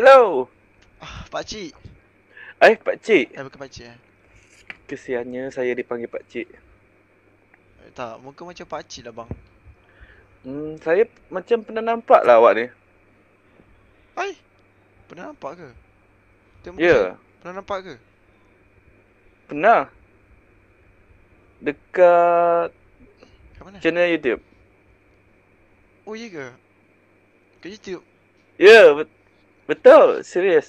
Hello. Ah, Pak Cik. Eh, Pak Cik. Eh, bukan Pak Cik. Eh. Kesiannya saya dipanggil Pak Cik. Eh, tak, muka macam Pak Cik lah bang. Hmm, saya macam pernah nampak lah awak ni. Ai. Pernah nampak ke? Ya. Yeah. Pernah nampak ke? Pernah. Dekat Kat mana? Channel YouTube. Oh, iya ke? Kat YouTube. Ya, yeah, betul. Betul, serius.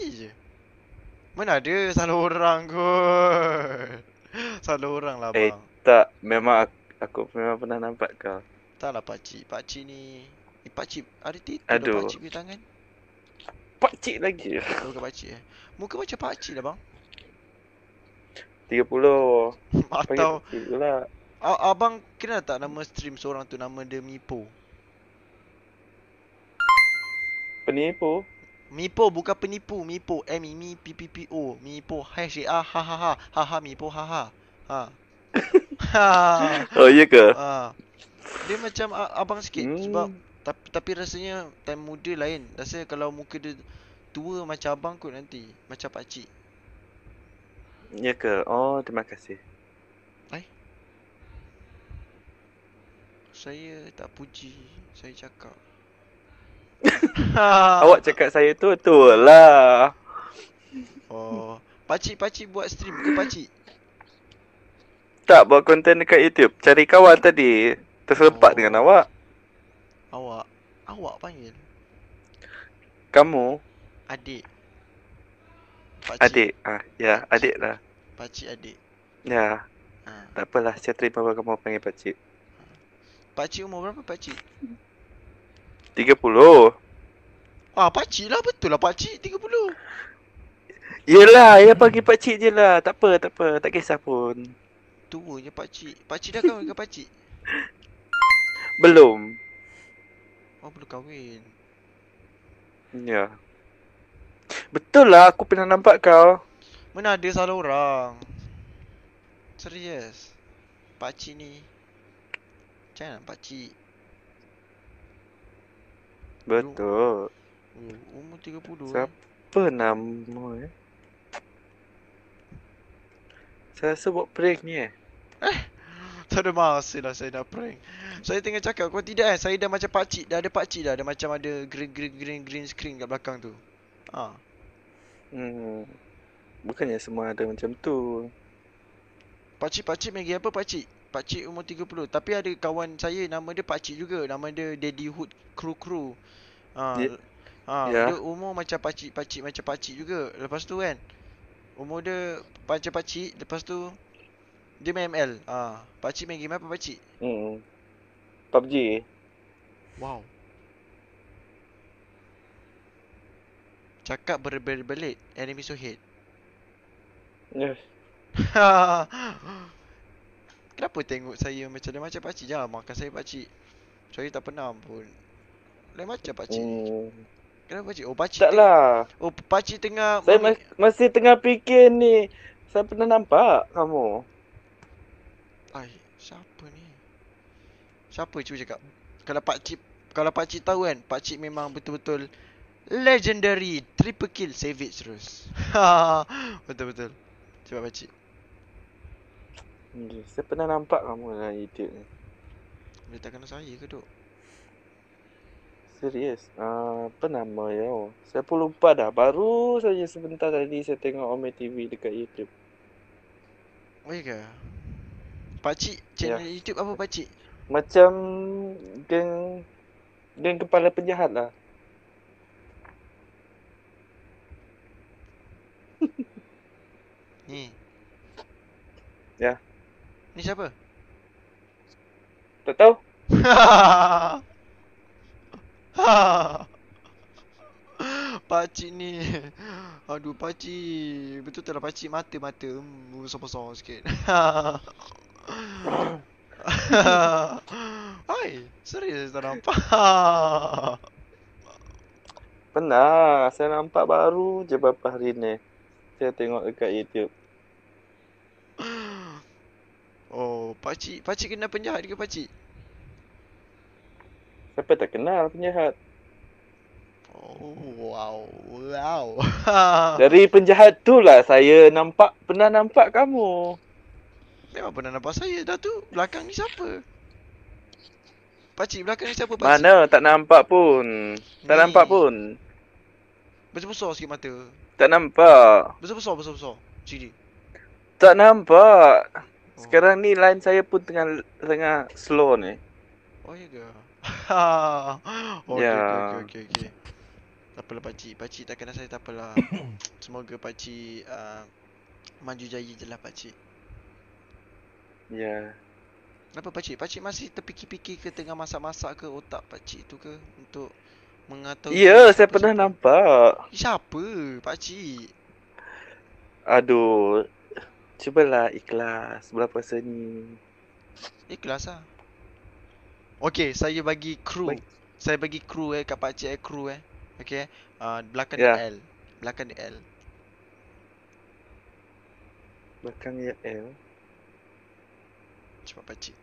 Iya. Mana dia? salah orang kot. Salah orang lah eh, bang. Eh, tak. Memang aku, aku memang pernah nampak kau. Tak lah pakcik. Pakcik ni... Eh, pakcik. Ada titik Aduh. pakcik punya tangan. Pakcik lagi. Muka pakcik eh. Muka macam pakcik lah bang. 30. Atau... Abang kira tak nama stream seorang tu? Nama dia Mipo. Penipu. Mipo bukan penipu, Mipo. M I M P P P O. Mipo H A ha ha ha. Ha ha, Mipo ha ha. Ha. ha. Oh iya ke? Ha. Dia macam abang sikit hmm. sebab tapi tapi rasanya time muda lain. Rasa kalau muka dia tua macam abang kot nanti. Macam pak cik. Ya ke? Oh, terima kasih. Hai. Saya tak puji. Saya cakap. Awak cakap saya tu tu lah. Oh, pacik pacik buat stream ke pacik? Tak buat konten dekat YouTube. Cari kawan tadi terserempak oh. dengan awak. Awak, awak panggil. Kamu adik. Pakcik. Adik. Ah, ha, ya, pakcik. adik lah. Pacik adik. Ya. Ha. Tak apalah, saya terima kamu panggil pacik. Pacik umur berapa pacik? 30 Ah pakcik lah betul lah pakcik tiga 30 Yelah ya panggil pakcik je lah tak apa tak apa tak kisah pun Tua je pakcik Pakcik dah kahwin ke pakcik? Belum Oh belum kahwin Ya Betul lah aku pernah nampak kau Mana ada salah orang Serius Pakcik ni Macam mana pakcik Betul. Oh, umur 30 eh. Siapa eh. nama eh? Saya rasa buat prank ni eh. Eh? Tak ada masa saya dah prank Saya tengah cakap kau tidak eh Saya dah macam pakcik Dah ada pakcik dah ada macam ada green green green green screen kat belakang tu Ha Hmm Bukannya semua ada macam tu Pakcik pakcik main game apa pakcik? Pak Cik umur 30. Tapi ada kawan saya nama dia Pak juga. Nama dia Daddy Hood Crew Crew. Ah. Ha, yeah. ha, yeah. dia umur macam Pak Cik, macam Pak juga. Lepas tu kan. Umur dia macam Pak lepas tu dia main ML. Ah, ha, Pak main game apa Pak Cik? Hmm. PUBG. Wow. Cakap berbelit-belit, enemy so hate. Yes. Kenapa tengok saya macam lain macam pakcik jangan makan saya pakcik Saya tak pernah pun Lain macam pakcik hmm. Kenapa pakcik? Oh pakcik Taklah. Teng- lah. oh pakcik tengah Saya mas- masih tengah fikir ni Saya pernah nampak kamu Ay, siapa ni? Siapa cuba cakap? Kalau pakcik Kalau pakcik tahu kan Pakcik memang betul-betul Legendary Triple kill Savage terus Betul-betul Cepat pakcik Okay. Saya pernah nampak kamu dalam YouTube ni. Boleh kena saya ke duk? Serius? Uh, apa nama ya? Oh. Saya pun lupa dah. Baru saja sebentar tadi saya tengok Ome TV dekat YouTube. Oh iya ke? Pakcik, channel yeah. YouTube apa pakcik? Macam geng geng kepala penjahat lah. Ni. Ya. Yeah. Ni siapa? Tak tahu. pakcik ni. Aduh pakcik. Betul tak lah pakcik mata-mata. Hmm, besar-besar sikit. Hai, serius tak nampak. Pernah, saya nampak baru je beberapa hari ni. Saya tengok dekat YouTube. Pakcik, pakcik kenal penjahat ke pakcik? Siapa tak kenal penjahat? Oh, wow, wow. Dari penjahat tu lah saya nampak, pernah nampak kamu. Memang pernah nampak saya dah tu. Belakang ni siapa? Pakcik, belakang ni siapa pakcik? Mana tak nampak pun. Tak nampak pun. Besar-besar sikit mata. Tak nampak. Besar-besar, besar-besar. Sini. Tak nampak. Oh. Sekarang ni line saya pun tengah tengah slow ni. Oh ya ke? oh, ya. ya. Okey okey okey. Tak apalah pak cik. Pak cik tak kena saya tak apalah. Semoga pak cik uh, maju jaya jelah pak cik. Ya. Yeah. Apa pak cik? Pak cik masih terfikir-fikir ke tengah masak-masak ke otak pak cik tu ke untuk mengatur Ya, yeah, saya pernah nampak. Siapa pak cik? Aduh, Cubalah ikhlas Berapa seni Ikhlas lah Okay saya bagi crew Baik. Saya bagi crew eh Kat pakcik eh crew eh okey eh. uh, Belakang yeah. Ya. L Belakang dia L Belakang ya L Cepat pakcik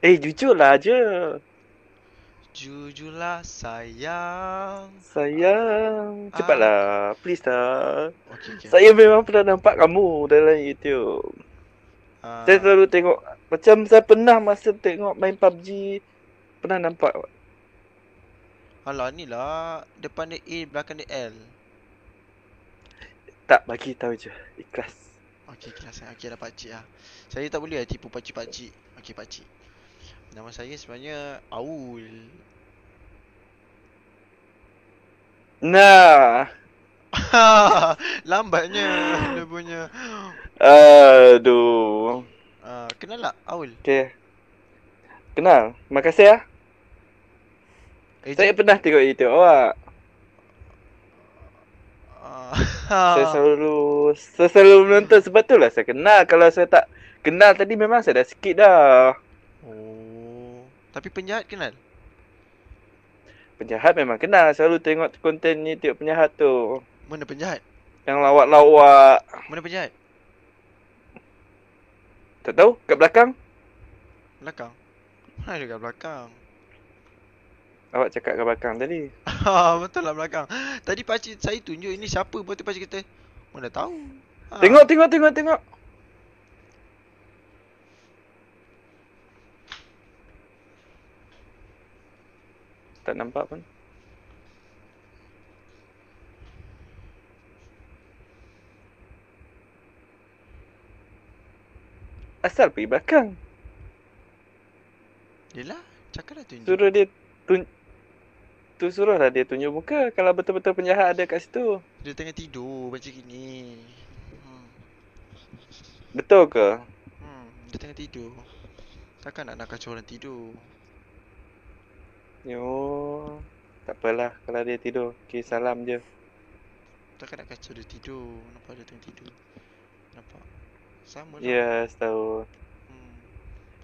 Eh jujur lah je Jujulah sayang Sayang ah. Cepatlah ah. Please lah okay, okay. Saya memang pernah nampak kamu dalam YouTube ah. Saya selalu tengok Macam saya pernah masa tengok main PUBG Pernah nampak Alah ni lah Depan dia A belakang dia L Tak bagi tahu je Ikhlas Okey ikhlas Okey dah pakcik lah Saya tak boleh lah tipu pakcik-pakcik Okey pakcik. Nama saya sebenarnya Aul. Nah. Lambatnya dia punya. Aduh. Uh, kenal tak Aul? Okay. Kenal. Terima kasih ya. Ah. Eh, saya pernah tengok itu awak. Uh, saya selalu saya selalu menonton sebab itulah saya kenal. Kalau saya tak kenal tadi memang saya dah skip dah. Tapi penjahat kenal? Penjahat memang kenal. Selalu tengok konten ni tengok penjahat tu. Mana penjahat? Yang lawak-lawak. Mana penjahat? Tak tahu. Kat belakang? Belakang? Mana ada kat belakang? Awak cakap kat belakang tadi. Ah, betul lah belakang. Tadi pakcik saya tunjuk ini siapa. buat tu pakcik kata, mana tahu. Ha. Tengok, tengok, tengok, tengok. tak nampak pun Asal pergi belakang Yelah, cakap lah tunjuk Suruh dia tun Tu suruh lah dia tunjuk muka Kalau betul-betul penjahat ada kat situ Dia tengah tidur macam gini hmm. Betul ke? Hmm, dia tengah tidur Takkan nak nak kacau orang tidur Yo, oh, tak apalah kalau dia tidur. Okey, salam je. Tak nak kacau dia tidur. Nampak dia tengah tidur. Nampak. Sama lah. Ya, yes, tahu. Hmm.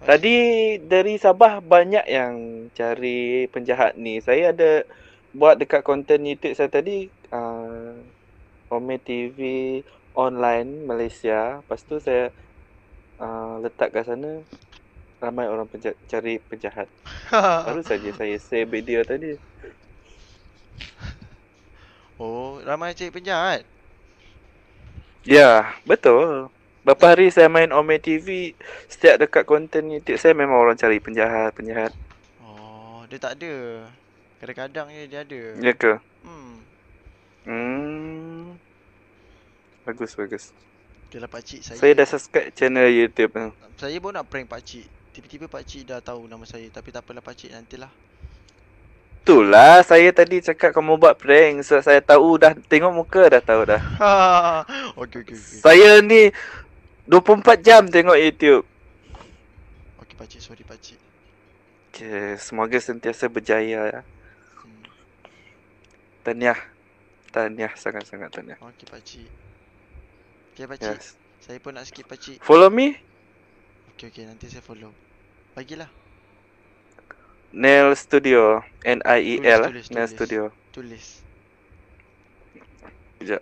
Tadi dari Sabah banyak yang cari penjahat ni. Saya ada buat dekat konten YouTube saya tadi. Uh, ah, Home TV online Malaysia. Lepas tu saya uh, letak kat sana ramai orang cari penjahat. Baru saja saya save video tadi. Oh, ramai cari penjahat. Ya, betul. Berapa hari saya main Ome TV, setiap dekat konten YouTube saya memang orang cari penjahat, penjahat. Oh, dia tak ada. Kadang-kadang je dia ada. Ya ke? Hmm. Hmm. Bagus, bagus. Okay lah pakcik saya. Saya dah subscribe channel YouTube. Saya pun nak prank pakcik. Tiba-tiba Pak Cik dah tahu nama saya Tapi tak apalah pakcik nantilah Itulah saya tadi cakap kamu buat prank so, saya tahu dah Tengok muka dah tahu dah ha, ha, ha. Okey okey. okay. Saya ni 24 jam tengok YouTube Okey Pak Cik, sorry Pak Cik. Okay, semoga sentiasa berjaya ya. Hmm. Tahniah. sangat-sangat tahniah. Okey pak cik. Okey pak cik. Yes. Saya pun nak skip pak cik. Follow me? Okay okay nanti saya follow Bagilah Nail Studio N I E L Nail Studio Tulis Sekejap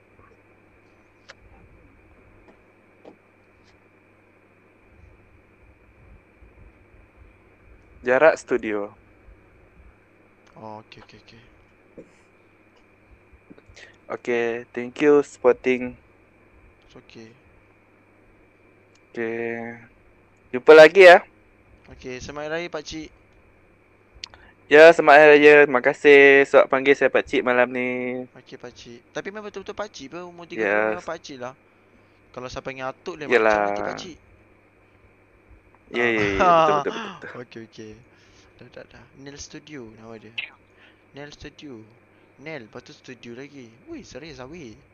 Jarak studio Oh okay okay okay Okay thank you supporting It's okay Okay Jumpa lagi ya. Okey, selamat raya pak cik. Ya, selamat hari raya. Terima kasih sebab panggil saya pak cik malam ni. Okey pak cik. Tapi memang betul-betul pak cik pun umur 30 yeah. pak cik lah. Kalau saya panggil atuk dia Yalah. macam mati pak cik. Ya, ya, ya. Ah. Betul betul. betul. okey, okey. Dah, dah, dah. Nail Studio nama dia. Nail Studio. Nail, lepas tu studio lagi. Wih, serius lah, wih.